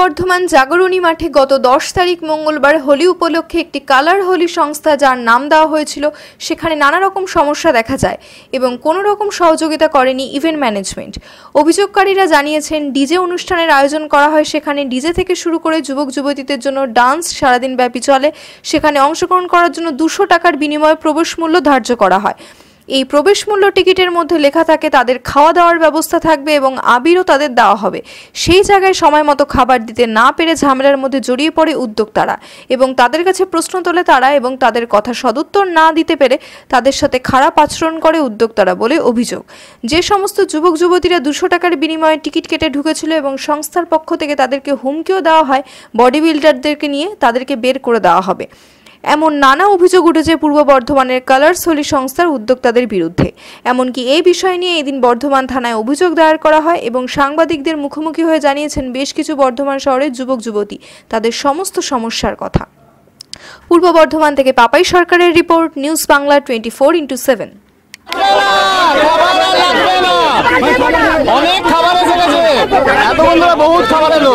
বর্ধমান জাগরণী মাঠে গত দশ তারিখ মঙ্গলবার হোলি উপলক্ষে একটি কালার হোলি সংস্থা যার নাম দেওয়া হয়েছিল সেখানে নানা রকম সমস্যা দেখা যায় এবং কোনো রকম সহযোগিতা করেনি ইভেন্ট ম্যানেজমেন্ট অভিযোগকারীরা জানিয়েছেন ডিজে অনুষ্ঠানের আয়োজন করা হয় সেখানে ডিজে থেকে শুরু করে যুবক যুবতীদের জন্য ডান্স সারাদিন ব্যাপী চলে সেখানে অংশগ্রহণ করার জন্য দুশো টাকার বিনিময়ে প্রবেশ মূল্য ধার্য করা হয় এই প্রবেশ মূল্য টিকিটের মধ্যে লেখা থাকে তাদের খাওয়া দাওয়ার ব্যবস্থা থাকবে এবং আবিরও তাদের দেওয়া হবে সেই জায়গায় সময় মতো খাবার দিতে না পেরে ঝামেলার মধ্যে জড়িয়ে পড়ে উদ্যোক্তারা এবং তাদের কাছে প্রশ্ন তোলে তারা এবং তাদের কথা সদুত্তর না দিতে পেরে তাদের সাথে খারাপ আচরণ করে উদ্যোক্তারা বলে অভিযোগ যে সমস্ত যুবক যুবতীরা দুশো টাকার বিনিময়ে টিকিট কেটে ঢুকেছিল এবং সংস্থার পক্ষ থেকে তাদেরকে হুমকিও দেওয়া হয় বডি বিল্ডারদেরকে নিয়ে তাদেরকে বের করে দেওয়া হবে এমন নানা অভিযোগ উঠেছে পূর্ব বর্ধমানের কালার্স হলি সংস্থার উদ্যোক্তাদের বিরুদ্ধে এমনকি এই বিষয় নিয়ে এদিন বর্ধমান থানায় অভিযোগ দায়ের করা হয় এবং সাংবাদিকদের মুখোমুখি হয়ে জানিয়েছেন বেশ কিছু বর্ধমান শহরের যুবক যুবতী তাদের সমস্ত সমস্যার কথা পূর্ব বর্ধমান থেকে পাপাই সরকারের report news Bangla twenty four into seven অনেক খাবার এসে গেছে বহুত খাবার এলো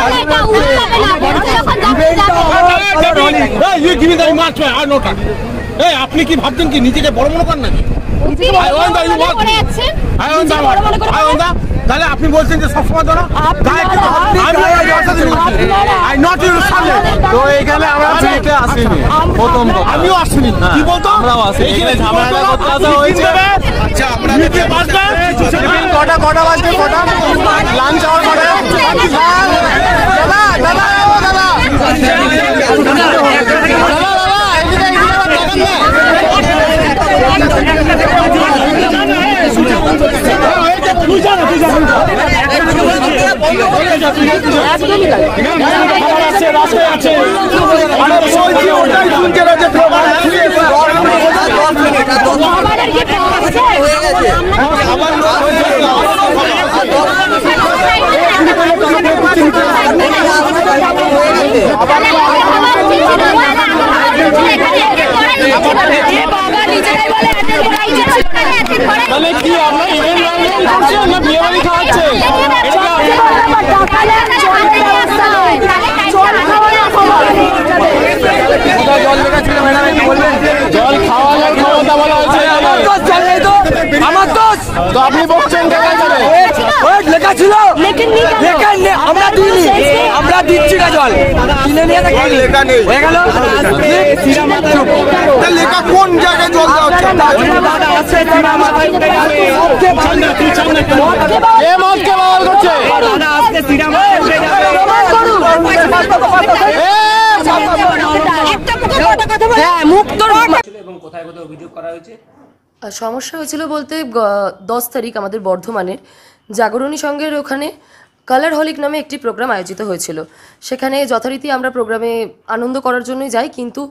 you giving the remand to আর নোট এই আপনি কি ভাবছেন কি নিজেকে বড় মনে করেন নাকি তাহলে আপনি বলছেন যে সবসময় আমিও আসিনি কি বলতো কটা কটা বাজবে কটা লাঞ্চ আওয়ার কটা আছে রাস্তায় আছে মানে কি আপনার ইভেন্ট করছেন না বিয়ে বাড়ি জল খাওয়ানোর ক্ষমতা বলা হচ্ছে আমার দোষ জল নেই তো আমার দোষ তো আপনি বলছেন দেখা যাবে ওয়েট লেখা ছিল লেখা নেই আমরা দিইনি আমরা দিচ্ছি না জল কিনে নিয়ে থাকি লেখা নেই হয়ে গেল লেখা কোন জায়গায় জল দেওয়া হচ্ছে দাদা আছে দাদা আছে সমস্যা হয়েছিল বলতে দশ তারিখ আমাদের বর্ধমানের জাগরণী সংঘের ওখানে কালার হলিক নামে একটি প্রোগ্রাম আয়োজিত হয়েছিল সেখানে যথারীতি আমরা প্রোগ্রামে আনন্দ করার জন্যই যাই কিন্তু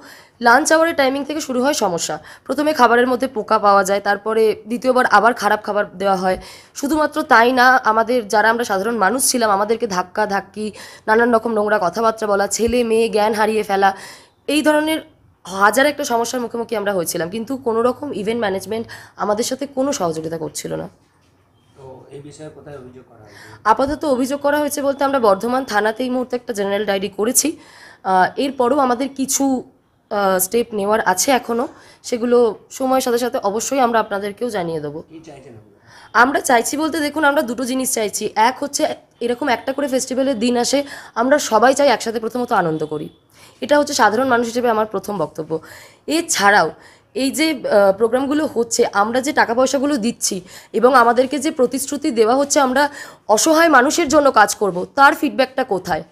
লাঞ্চ আওয়ারের টাইমিং থেকে শুরু হয় সমস্যা প্রথমে খাবারের মধ্যে পোকা পাওয়া যায় তারপরে দ্বিতীয়বার আবার খারাপ খাবার দেওয়া হয় শুধুমাত্র তাই না আমাদের যারা আমরা সাধারণ মানুষ ছিলাম আমাদেরকে ধাক্কা ধাক্কি নানান রকম নোংরা কথাবার্তা বলা ছেলে মেয়ে জ্ঞান হারিয়ে ফেলা এই ধরনের হাজার একটা সমস্যার মুখোমুখি আমরা হয়েছিলাম কিন্তু কোনো রকম ইভেন্ট ম্যানেজমেন্ট আমাদের সাথে কোনো সহযোগিতা করছিল না আপাতত অভিযোগ করা হয়েছে বলতে আমরা বর্ধমান থানাতে এই মুহূর্তে একটা জেনারেল ডায়েরি করেছি এরপরও আমাদের কিছু স্টেপ নেওয়ার আছে এখনও সেগুলো সময়ের সাথে সাথে অবশ্যই আমরা আপনাদেরকেও জানিয়ে দেবো আমরা চাইছি বলতে দেখুন আমরা দুটো জিনিস চাইছি এক হচ্ছে এরকম একটা করে ফেস্টিভ্যালের দিন আসে আমরা সবাই চাই একসাথে প্রথমত আনন্দ করি এটা হচ্ছে সাধারণ মানুষ হিসেবে আমার প্রথম বক্তব্য এছাড়াও এই যে প্রোগ্রামগুলো হচ্ছে আমরা যে টাকা পয়সাগুলো দিচ্ছি এবং আমাদেরকে যে প্রতিশ্রুতি দেওয়া হচ্ছে আমরা অসহায় মানুষের জন্য কাজ করব তার ফিডব্যাকটা কোথায়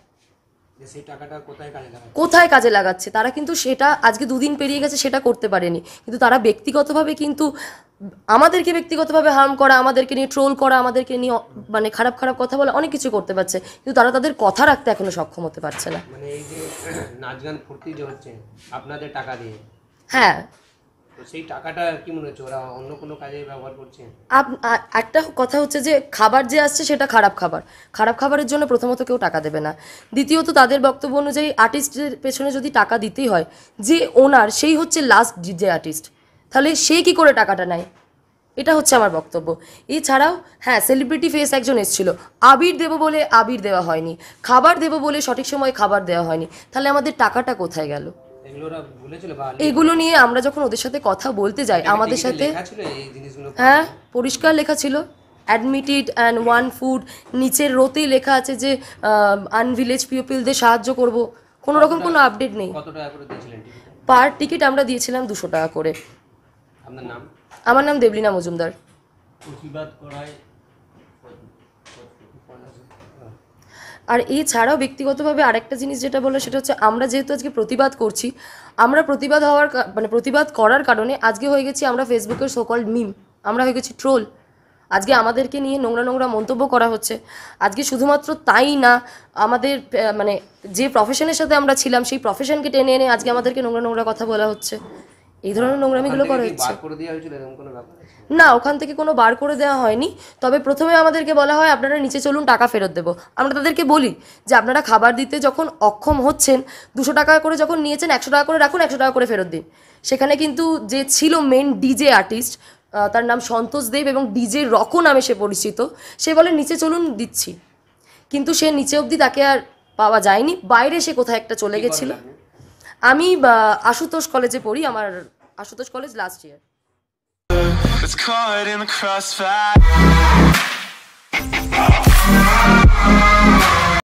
কোথায় কাজে লাগাচ্ছে তারা কিন্তু সেটা আজকে দুদিন পেরিয়ে গেছে সেটা করতে পারেনি কিন্তু তারা ব্যক্তিগতভাবে কিন্তু আমাদেরকে ব্যক্তিগতভাবে হার্ম করা আমাদেরকে নিয়ে ট্রোল করা আমাদেরকে নিয়ে মানে খারাপ খারাপ কথা বলা অনেক কিছু করতে পারছে কিন্তু তারা তাদের কথা রাখতে এখনো সক্ষম হতে পারছে না মানে এই যে নাচ গান ফুর্তি যে হচ্ছে আপনাদের টাকা দিয়ে হ্যাঁ সেই টাকাটা কি মনে হচ্ছে ওরা অন্য কোনো কাজে ব্যবহার করছে আপ- একটা কথা হচ্ছে যে খাবার যে আসছে সেটা খারাপ খাবার খারাপ খাবারের জন্য প্রথমত কেউ টাকা দেবে না দ্বিতীয়ত তাদের বক্তব্য অনুযায়ী আর্টিস্টের পেছনে যদি টাকা দিতেই হয় যে ওনার সেই হচ্ছে লাস্ট যে আর্টিস্ট তাহলে সে কি করে টাকাটা নেয় এটা হচ্ছে আমার বক্তব্য এছাড়াও হ্যাঁ সেলিব্রিটি ফেস একজন এসেছিল আবির দেবো বলে আবির দেওয়া হয়নি খাবার দেবো বলে সঠিক সময়ে খাবার দেওয়া হয়নি তাহলে আমাদের টাকাটা কোথায় গেল এগুলো নিয়ে আমরা যখন ওদের সাথে কথা বলতে যাই আমাদের সাথে হ্যাঁ পরিষ্কার লেখা ছিল অ্যাডমিটেড অ্যান্ড ওয়ান ফুড নিচের রোতেই লেখা আছে যে আনভিলেজ পিওপিলদের সাহায্য করব কোনো রকম কোনো আপডেট নেই পার টিকিট আমরা দিয়েছিলাম দুশো টাকা করে আমার নাম দেবলিনা মজুমদার করায় আর এছাড়াও ব্যক্তিগতভাবে আরেকটা জিনিস যেটা বলে সেটা হচ্ছে আমরা যেহেতু আজকে প্রতিবাদ করছি আমরা প্রতিবাদ হওয়ার মানে প্রতিবাদ করার কারণে আজকে হয়ে গেছি আমরা ফেসবুকের সকল মিম আমরা হয়ে গেছি ট্রোল আজকে আমাদেরকে নিয়ে নোংরা নোংরা মন্তব্য করা হচ্ছে আজকে শুধুমাত্র তাই না আমাদের মানে যে প্রফেশনের সাথে আমরা ছিলাম সেই প্রফেশনকে টেনে এনে আজকে আমাদেরকে নোংরা নোংরা কথা বলা হচ্ছে এই ধরনের নোংরামিগুলো করা হচ্ছে না ওখান থেকে কোনো বার করে দেওয়া হয়নি তবে প্রথমে আমাদেরকে বলা হয় আপনারা নিচে চলুন টাকা ফেরত দেবো আমরা তাদেরকে বলি যে আপনারা খাবার দিতে যখন অক্ষম হচ্ছেন দুশো টাকা করে যখন নিয়েছেন একশো টাকা করে রাখুন একশো টাকা করে ফেরত দিন সেখানে কিন্তু যে ছিল মেন ডিজে আর্টিস্ট তার নাম সন্তোষ দেব এবং ডিজে রক নামে সে পরিচিত সে বলে নিচে চলুন দিচ্ছি কিন্তু সে নিচে অবধি তাকে আর পাওয়া যায়নি বাইরে সে কোথায় একটা চলে গেছিলো আমি আশুতোষ কলেজে পড়ি আমার Ashutosh college last year caught in the crossfire